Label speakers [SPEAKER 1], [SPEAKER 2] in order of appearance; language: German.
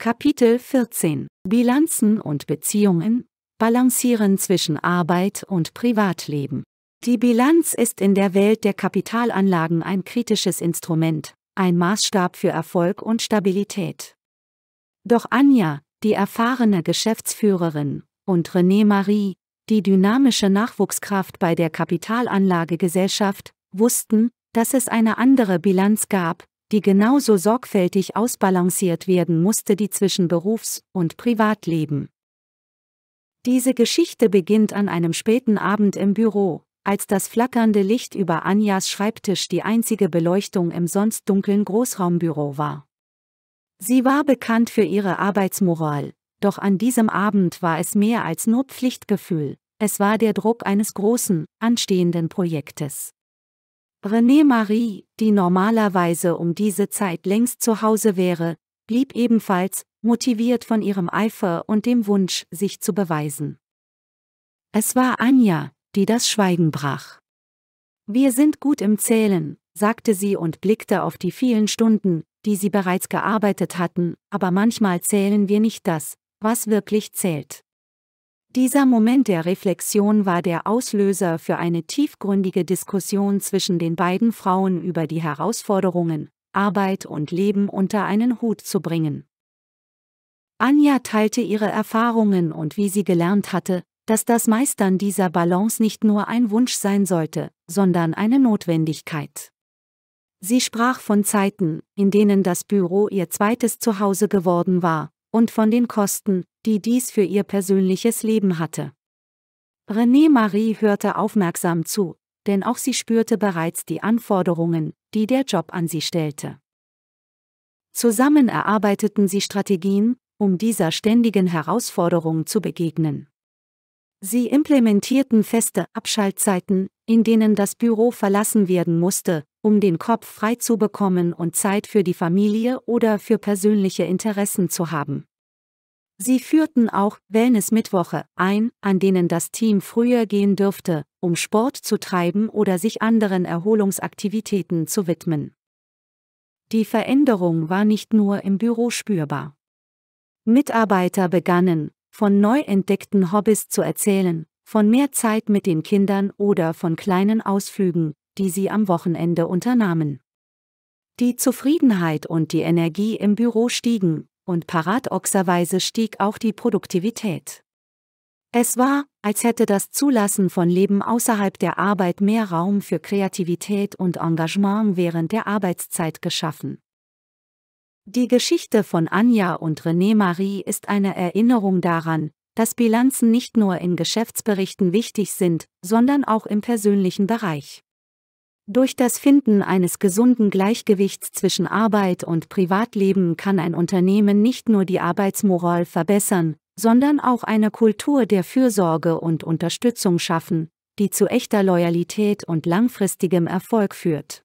[SPEAKER 1] Kapitel 14 Bilanzen und Beziehungen Balancieren zwischen Arbeit und Privatleben. Die Bilanz ist in der Welt der Kapitalanlagen ein kritisches Instrument, ein Maßstab für Erfolg und Stabilität. Doch Anja, die erfahrene Geschäftsführerin, und René Marie, die dynamische Nachwuchskraft bei der Kapitalanlagegesellschaft, wussten, dass es eine andere Bilanz gab, die genauso sorgfältig ausbalanciert werden musste die zwischen Berufs- und Privatleben. Diese Geschichte beginnt an einem späten Abend im Büro, als das flackernde Licht über Anjas Schreibtisch die einzige Beleuchtung im sonst dunklen Großraumbüro war. Sie war bekannt für ihre Arbeitsmoral, doch an diesem Abend war es mehr als nur Pflichtgefühl, es war der Druck eines großen, anstehenden Projektes. René Marie, die normalerweise um diese Zeit längst zu Hause wäre, blieb ebenfalls, motiviert von ihrem Eifer und dem Wunsch, sich zu beweisen. Es war Anja, die das Schweigen brach. Wir sind gut im Zählen, sagte sie und blickte auf die vielen Stunden, die sie bereits gearbeitet hatten, aber manchmal zählen wir nicht das, was wirklich zählt. Dieser Moment der Reflexion war der Auslöser für eine tiefgründige Diskussion zwischen den beiden Frauen über die Herausforderungen, Arbeit und Leben unter einen Hut zu bringen. Anja teilte ihre Erfahrungen und wie sie gelernt hatte, dass das Meistern dieser Balance nicht nur ein Wunsch sein sollte, sondern eine Notwendigkeit. Sie sprach von Zeiten, in denen das Büro ihr zweites Zuhause geworden war, und von den Kosten, die dies für ihr persönliches Leben hatte. René Marie hörte aufmerksam zu, denn auch sie spürte bereits die Anforderungen, die der Job an sie stellte. Zusammen erarbeiteten sie Strategien, um dieser ständigen Herausforderung zu begegnen. Sie implementierten feste Abschaltzeiten, in denen das Büro verlassen werden musste, um den Kopf frei zu bekommen und Zeit für die Familie oder für persönliche Interessen zu haben. Sie führten auch Wellness-Mittwoche ein, an denen das Team früher gehen dürfte, um Sport zu treiben oder sich anderen Erholungsaktivitäten zu widmen. Die Veränderung war nicht nur im Büro spürbar. Mitarbeiter begannen, von neu entdeckten Hobbys zu erzählen, von mehr Zeit mit den Kindern oder von kleinen Ausflügen, die sie am Wochenende unternahmen. Die Zufriedenheit und die Energie im Büro stiegen, und paradoxerweise stieg auch die Produktivität. Es war, als hätte das Zulassen von Leben außerhalb der Arbeit mehr Raum für Kreativität und Engagement während der Arbeitszeit geschaffen. Die Geschichte von Anja und René Marie ist eine Erinnerung daran, dass Bilanzen nicht nur in Geschäftsberichten wichtig sind, sondern auch im persönlichen Bereich. Durch das Finden eines gesunden Gleichgewichts zwischen Arbeit und Privatleben kann ein Unternehmen nicht nur die Arbeitsmoral verbessern, sondern auch eine Kultur der Fürsorge und Unterstützung schaffen, die zu echter Loyalität und langfristigem Erfolg führt.